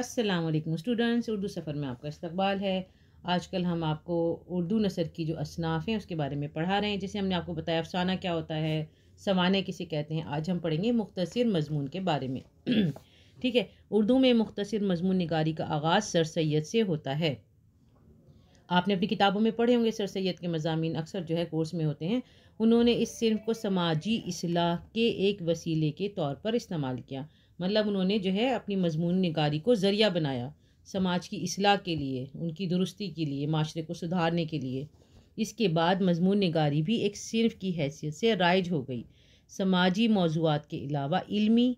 Aslam students Urdu सफ़र में आपका इस्तकबाल है आजकल हम आपको उर्दू नसर की जो असनाफ़ हैं उसके बारे में पढ़ा रहे हैं जैसे हमने आपको बताया अफसाना क्या होता है सवाने किसे कहते हैं आज हम पढ़ेंगे मुख्तर मजमून के बारे में ठीक है उर्दू में मुख्तर मजमून निगारी का आगाज़ सर सैद से होता है आपने अपनी किताबों में पढ़े होंगे सर सैद के मजामी अक्सर जो है कोर्स में होते हैं उन्होंने इस सिर्फ को समाजी असलाह के एक वसीले के तौर पर इस्तेमाल किया मतलब उन्होंने जो है अपनी मजमून निगारी को ज़रिया बनाया समाज की असलाह के लिए उनकी दुरुस्ती के लिए माशरे को सुधारने के लिए इसके बाद मजमून निगारी भी एक सिर्फ की हैसियत से राइज हो गई समाजी मौजूद के अलावा इल्मी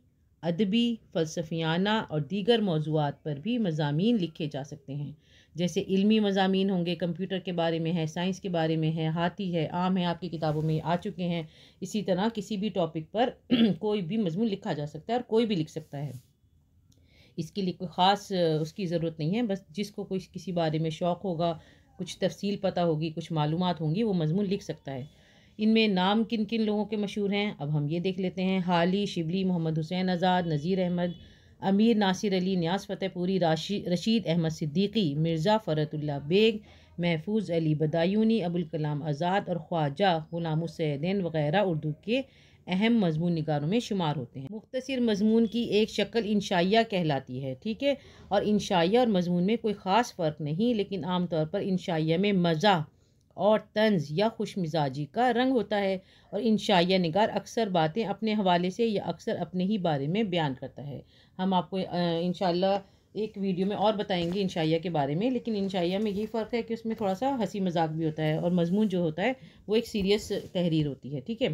अदबी फ़लसफियाना और दीगर मौजूद पर भी मजामी लिखे जा सकते हैं जैसे इलमी मजामी होंगे कंप्यूटर के बारे में है साइंस के बारे में है हाथी है आम है आपकी किताबों में आ चुके हैं इसी तरह किसी भी टॉपिक पर कोई भी मजमून लिखा जा सकता है और कोई भी लिख सकता है इसके लिए कोई ख़ास उसकी ज़रूरत नहीं है बस जिसको कोई किसी बारे में शौक़ होगा कुछ तफसील पता होगी कुछ मालूम होंगी वो मजमून लिख सकता है इनमें नाम किन किन लोगों के मशहूर हैं अब हम ये देख लेते हैं हाली शिबली मोहम्मद हुसैन आज़ाद नज़ीर अहमद अमीर नासिर अली न्यास फ़तेहपुरी राशि रशीद अहमद सिद्दीकी मिर्ज़ा फ़रतुल्ला बेग महफूज अली बदायूनी अबुल कलाम आज़ाद और ख्वाजा गुलाम सैदैन वगैरह उर्दू के अहम मजमून निगारों में शुमार होते हैं मुख्तर मजमून की एक शक्ल इंशाइया कहलाती है ठीक है और इंशाइया और मजमून में कोई ख़ास फ़र्क नहीं लेकिन आम तौर पर इंशाइया में मज़ा और तंज या खुश मिजाजी का रंग होता है और इंशाया नगार अक्सर बातें अपने हवाले से या अक्सर अपने ही बारे में बयान करता है हम आपको इन एक वीडियो में और बताएंगे इंशाया के बारे में लेकिन इंशाया में ये फ़र्क है कि उसमें थोड़ा सा हंसी मजाक भी होता है और मजमून जो होता है वो एक सीरियस तहरीर होती है ठीक है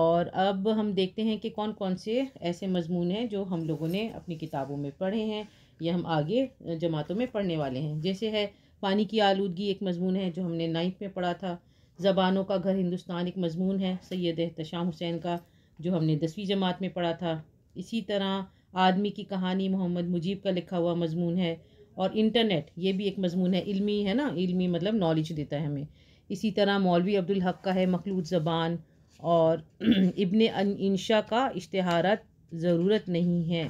और अब हम देखते हैं कि कौन कौन से ऐसे मजमून हैं जो हम लोगों ने अपनी किताबों में पढ़े हैं या हम आगे जमातों में पढ़ने वाले हैं जैसे है पानी की आलूदगी एक मजमून है जो हमने नाइन्थ में पढ़ा था ज़बानों का घर हिंदुस्तान एक मजमून है सैद एहतशाम हुसैन का जो हमने दसवीं जमात में पढ़ा था इसी तरह आदमी की कहानी मोहम्मद मुजीब का लिखा हुआ मजमून है और इंटरनेट ये भी एक मजमून है इल्मी है ना इल्मी मतलब नॉलेज देता है हमें इसी तरह मौलवी अब्दुल हक का है मखलूत ज़बान और इबन इंशा का इश्तहारत ज़रूरत नहीं है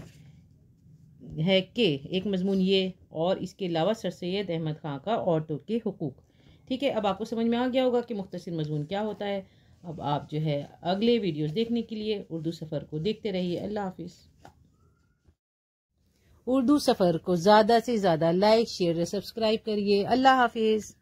है कि एक मजमून ये और इसके अलावा सर सैद अहमद ख़ां का औरतों के हकूक़ ठीक है अब आपको समझ में आ गया होगा कि मुख्तर मजमून क्या होता है अब आप जो है अगले वीडियोस देखने के लिए उर्दू सफ़र को देखते रहिए अल्लाह हाफिज़ उर्दू सफ़र को ज़्यादा से ज़्यादा लाइक शेयर सब्सक्राइब करिए अल्लाह हाफिज़